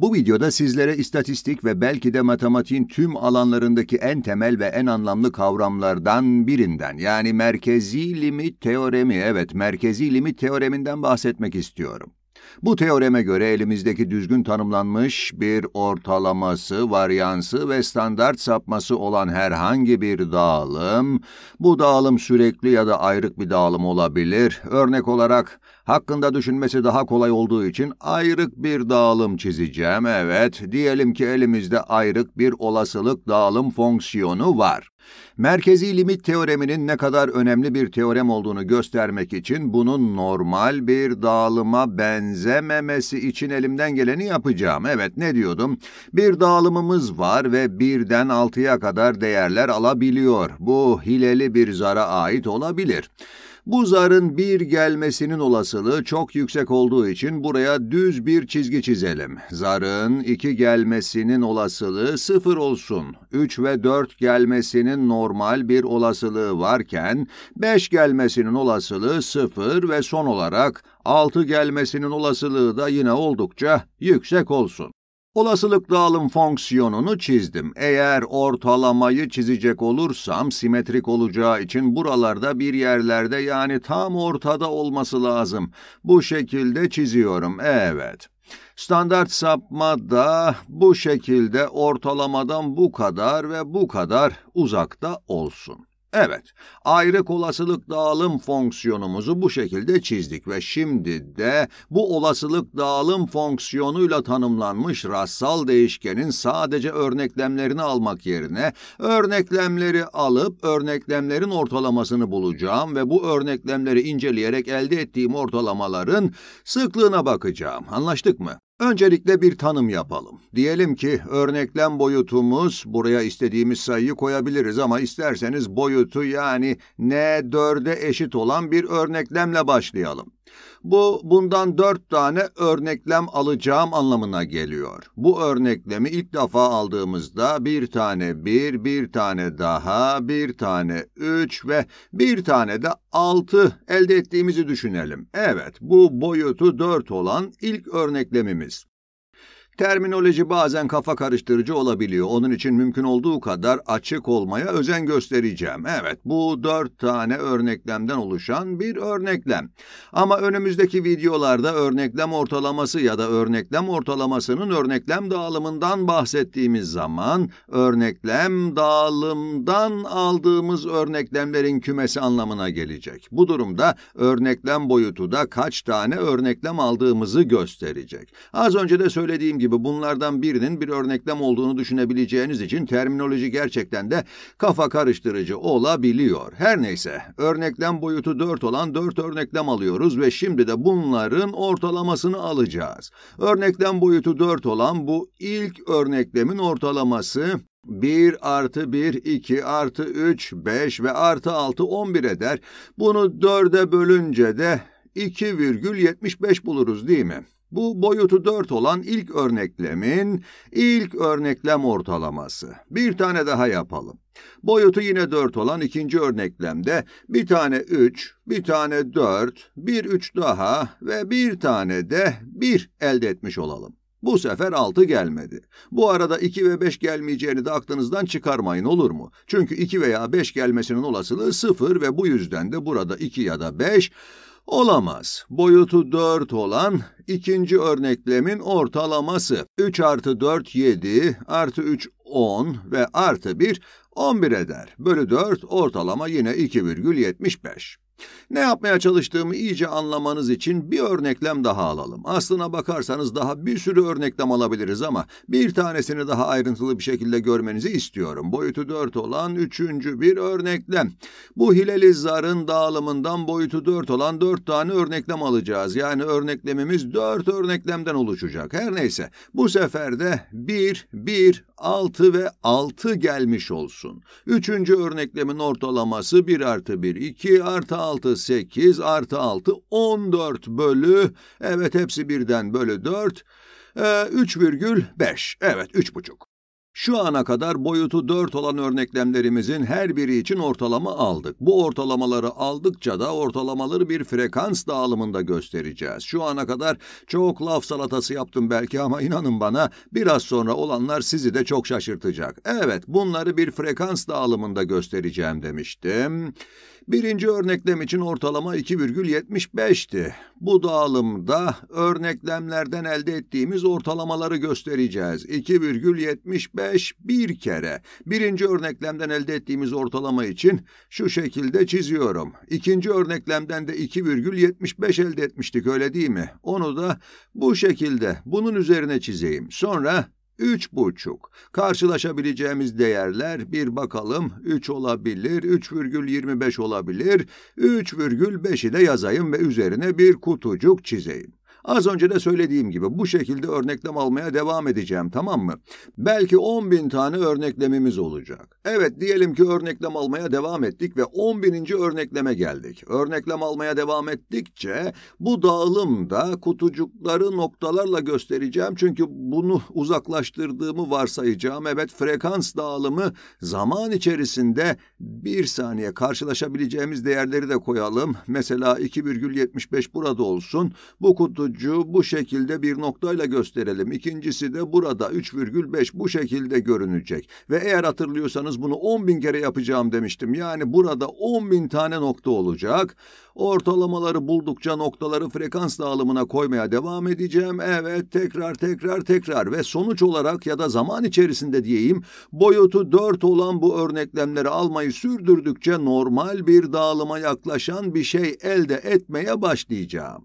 Bu videoda sizlere istatistik ve belki de matematiğin tüm alanlarındaki en temel ve en anlamlı kavramlardan birinden yani merkezi limit teoremi, evet merkezi limit teoreminden bahsetmek istiyorum. Bu teoreme göre elimizdeki düzgün tanımlanmış bir ortalaması, varyansı ve standart sapması olan herhangi bir dağılım, bu dağılım sürekli ya da ayrık bir dağılım olabilir. Örnek olarak hakkında düşünmesi daha kolay olduğu için ayrık bir dağılım çizeceğim. Evet, diyelim ki elimizde ayrık bir olasılık dağılım fonksiyonu var. Merkezi limit teoreminin ne kadar önemli bir teorem olduğunu göstermek için bunun normal bir dağılıma benzememesi için elimden geleni yapacağım. Evet ne diyordum? Bir dağılımımız var ve birden altıya kadar değerler alabiliyor. Bu hileli bir zara ait olabilir. Bu zarın bir gelmesinin olasılığı çok yüksek olduğu için buraya düz bir çizgi çizelim. Zarın iki gelmesinin olasılığı sıfır olsun. Üç ve dört gelmesinin normal bir olasılığı varken, beş gelmesinin olasılığı sıfır ve son olarak altı gelmesinin olasılığı da yine oldukça yüksek olsun. Olasılık dağılım fonksiyonunu çizdim. Eğer ortalamayı çizecek olursam simetrik olacağı için buralarda bir yerlerde yani tam ortada olması lazım. Bu şekilde çiziyorum. Evet. Standart sapma da bu şekilde ortalamadan bu kadar ve bu kadar uzakta olsun. Evet, ayrık olasılık dağılım fonksiyonumuzu bu şekilde çizdik ve şimdi de bu olasılık dağılım fonksiyonuyla tanımlanmış rastsal değişkenin sadece örneklemlerini almak yerine örneklemleri alıp örneklemlerin ortalamasını bulacağım ve bu örneklemleri inceleyerek elde ettiğim ortalamaların sıklığına bakacağım. Anlaştık mı? Öncelikle bir tanım yapalım. Diyelim ki örneklem boyutumuz, buraya istediğimiz sayıyı koyabiliriz ama isterseniz boyutu yani n4'e eşit olan bir örneklemle başlayalım. Bu bundan dört tane örneklem alacağım anlamına geliyor. Bu örneklemi ilk defa aldığımızda bir tane bir, bir tane daha, bir tane üç ve bir tane de altı elde ettiğimizi düşünelim. Evet, bu boyutu dört olan ilk örneklemimiz. Terminoloji bazen kafa karıştırıcı olabiliyor. Onun için mümkün olduğu kadar açık olmaya özen göstereceğim. Evet, bu dört tane örneklemden oluşan bir örneklem. Ama önümüzdeki videolarda örneklem ortalaması ya da örneklem ortalamasının örneklem dağılımından bahsettiğimiz zaman örneklem dağılımdan aldığımız örneklemlerin kümesi anlamına gelecek. Bu durumda örneklem boyutu da kaç tane örneklem aldığımızı gösterecek. Az önce de söylediğim gibi gibi bunlardan birinin bir örneklem olduğunu düşünebileceğiniz için terminoloji gerçekten de kafa karıştırıcı olabiliyor. Her neyse, örneklem boyutu 4 olan 4 örneklem alıyoruz ve şimdi de bunların ortalamasını alacağız. Örneklem boyutu 4 olan bu ilk örneklemin ortalaması 1 artı 1, 2 artı 3, 5 ve artı 6, 11 eder. Bunu 4'e bölünce de 2,75 buluruz değil mi? Bu boyutu 4 olan ilk örneklemin ilk örneklem ortalaması. Bir tane daha yapalım. Boyutu yine 4 olan ikinci örneklemde bir tane 3, bir tane 4, bir 3 daha ve bir tane de 1 elde etmiş olalım. Bu sefer 6 gelmedi. Bu arada 2 ve 5 gelmeyeceğini de aklınızdan çıkarmayın olur mu? Çünkü 2 veya 5 gelmesinin olasılığı 0 ve bu yüzden de burada 2 ya da 5 Olamaz. Boyutu 4 olan ikinci örneklemin ortalaması 3 artı 4 7 artı 3 10 ve artı 1 11 eder. Bölü 4 ortalama yine 2,75. Ne yapmaya çalıştığımı iyice anlamanız için bir örneklem daha alalım. Aslına bakarsanız daha bir sürü örneklem alabiliriz ama bir tanesini daha ayrıntılı bir şekilde görmenizi istiyorum. Boyutu 4 olan üçüncü bir örneklem. Bu hileli zarın dağılımından boyutu 4 olan 4 tane örneklem alacağız. Yani örneklemimiz 4 örneklemden oluşacak. Her neyse bu sefer de 1, 1, 6 ve 6 gelmiş olsun. Üçüncü örneklemin ortalaması 1 artı 1, 2 artı 6, 8 artı 6, 14 bölü, evet hepsi birden bölü 4, e, 3,5, evet buçuk. Şu ana kadar boyutu 4 olan örneklemlerimizin her biri için ortalama aldık. Bu ortalamaları aldıkça da ortalamaları bir frekans dağılımında göstereceğiz. Şu ana kadar çok laf salatası yaptım belki ama inanın bana biraz sonra olanlar sizi de çok şaşırtacak. Evet bunları bir frekans dağılımında göstereceğim demiştim. Birinci örneklem için ortalama 2,75'ti. Bu dağılımda örneklemlerden elde ettiğimiz ortalamaları göstereceğiz. 2,75 bir kere. Birinci örneklemden elde ettiğimiz ortalama için şu şekilde çiziyorum. İkinci örneklemden de 2,75 elde etmiştik öyle değil mi? Onu da bu şekilde bunun üzerine çizeyim. Sonra Üç buçuk. Karşılaşabileceğimiz değerler bir bakalım 3 olabilir, 3,25 olabilir, 3,5'i de yazayım ve üzerine bir kutucuk çizeyim. Az önce de söylediğim gibi bu şekilde örneklem almaya devam edeceğim tamam mı? Belki 10 bin tane örneklemimiz olacak. Evet diyelim ki örneklem almaya devam ettik ve 10 bininci örnekleme geldik. Örneklem almaya devam ettikçe bu dağılımda kutucukları noktalarla göstereceğim. Çünkü bunu uzaklaştırdığımı varsayacağım. Evet frekans dağılımı zaman içerisinde bir saniye karşılaşabileceğimiz değerleri de koyalım. Mesela 2,75 burada olsun. Bu kutucuk ucu bu şekilde bir noktayla gösterelim. İkincisi de burada 3,5 bu şekilde görünecek. Ve eğer hatırlıyorsanız bunu 10.000 kere yapacağım demiştim. Yani burada 10.000 tane nokta olacak. Ortalamaları buldukça noktaları frekans dağılımına koymaya devam edeceğim. Evet tekrar tekrar tekrar ve sonuç olarak ya da zaman içerisinde diyeyim boyutu 4 olan bu örneklemleri almayı sürdürdükçe normal bir dağılıma yaklaşan bir şey elde etmeye başlayacağım.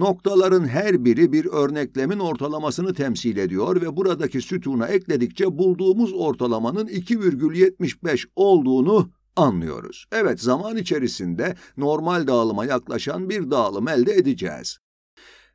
Noktaların her biri bir örneklemin ortalamasını temsil ediyor ve buradaki sütuna ekledikçe bulduğumuz ortalamanın 2,75 olduğunu anlıyoruz. Evet zaman içerisinde normal dağılıma yaklaşan bir dağılım elde edeceğiz.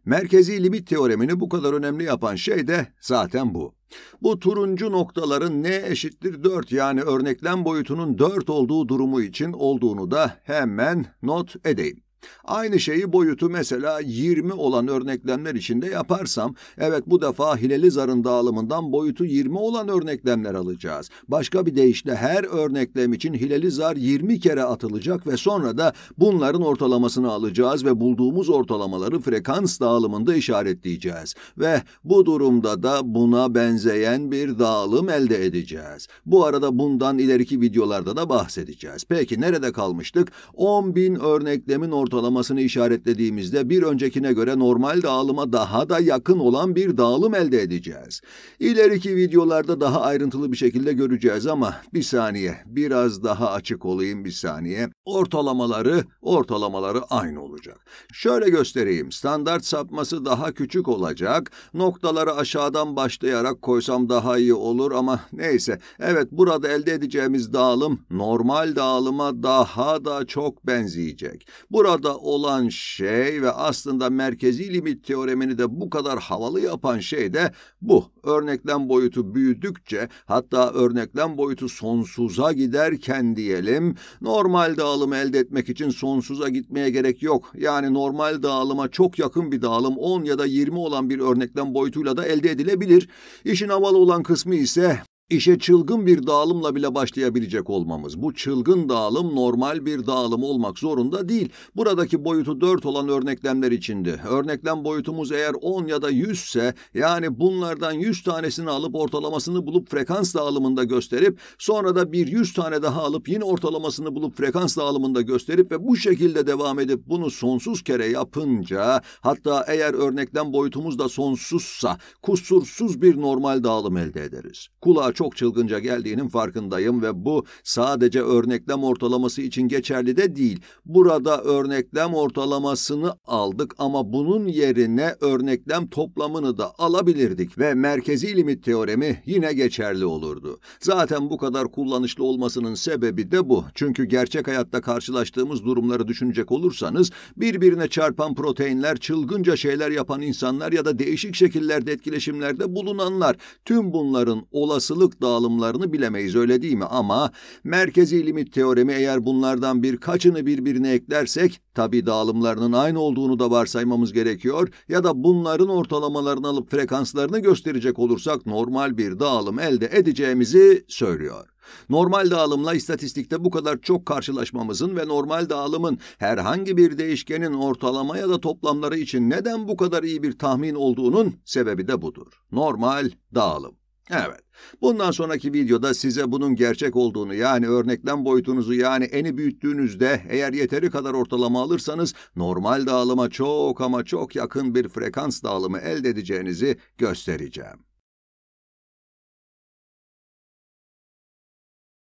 Merkezi limit teoremini bu kadar önemli yapan şey de zaten bu. Bu turuncu noktaların n eşittir 4 yani örneklem boyutunun 4 olduğu durumu için olduğunu da hemen not edeyim. Aynı şeyi boyutu mesela 20 olan örneklemler içinde yaparsam, evet bu defa hileli zarın dağılımından boyutu 20 olan örneklemler alacağız. Başka bir deyişle her örneklem için hileli zar 20 kere atılacak ve sonra da bunların ortalamasını alacağız ve bulduğumuz ortalamaları frekans dağılımında işaretleyeceğiz. Ve bu durumda da buna benzeyen bir dağılım elde edeceğiz. Bu arada bundan ileriki videolarda da bahsedeceğiz. Peki nerede kalmıştık? 10.000 örneklemin ortalaması ortalamasını işaretlediğimizde bir öncekine göre normal dağılıma daha da yakın olan bir dağılım elde edeceğiz. İleriki videolarda daha ayrıntılı bir şekilde göreceğiz ama bir saniye, biraz daha açık olayım bir saniye. Ortalamaları, ortalamaları aynı olacak. Şöyle göstereyim, standart sapması daha küçük olacak. Noktaları aşağıdan başlayarak koysam daha iyi olur ama neyse. Evet, burada elde edeceğimiz dağılım normal dağılıma daha da çok benzeyecek. Burada burada olan şey ve aslında merkezi limit teoremini de bu kadar havalı yapan şey de bu. Örneklem boyutu büyüdükçe hatta örneklem boyutu sonsuza giderken diyelim normal dağılımı elde etmek için sonsuza gitmeye gerek yok. Yani normal dağılıma çok yakın bir dağılım 10 ya da 20 olan bir örneklem boyutuyla da elde edilebilir. İşin havalı olan kısmı ise İşe çılgın bir dağılımla bile başlayabilecek olmamız. Bu çılgın dağılım normal bir dağılım olmak zorunda değil. Buradaki boyutu 4 olan örneklemler içindi. Örneklem boyutumuz eğer 10 ya da 100 ise yani bunlardan 100 tanesini alıp ortalamasını bulup frekans dağılımında gösterip sonra da bir 100 tane daha alıp yine ortalamasını bulup frekans dağılımında gösterip ve bu şekilde devam edip bunu sonsuz kere yapınca hatta eğer örneklem boyutumuz da sonsuzsa kusursuz bir normal dağılım elde ederiz. Kulağa çok çılgınca geldiğinin farkındayım ve bu sadece örneklem ortalaması için geçerli de değil. Burada örneklem ortalamasını aldık ama bunun yerine örneklem toplamını da alabilirdik ve merkezi limit teoremi yine geçerli olurdu. Zaten bu kadar kullanışlı olmasının sebebi de bu. Çünkü gerçek hayatta karşılaştığımız durumları düşünecek olursanız birbirine çarpan proteinler, çılgınca şeyler yapan insanlar ya da değişik şekillerde etkileşimlerde bulunanlar tüm bunların olasılık sıklık dağılımlarını bilemeyiz öyle değil mi? Ama merkezi limit teoremi eğer bunlardan birkaçını birbirine eklersek tabi dağılımlarının aynı olduğunu da varsaymamız gerekiyor ya da bunların ortalamalarını alıp frekanslarını gösterecek olursak normal bir dağılım elde edeceğimizi söylüyor. Normal dağılımla istatistikte bu kadar çok karşılaşmamızın ve normal dağılımın herhangi bir değişkenin ortalama ya da toplamları için neden bu kadar iyi bir tahmin olduğunun sebebi de budur. Normal dağılım. Evet. Bundan sonraki videoda size bunun gerçek olduğunu yani örneklem boyutunuzu yani eni büyüttüğünüzde eğer yeteri kadar ortalama alırsanız normal dağılıma çok ama çok yakın bir frekans dağılımı elde edeceğinizi göstereceğim.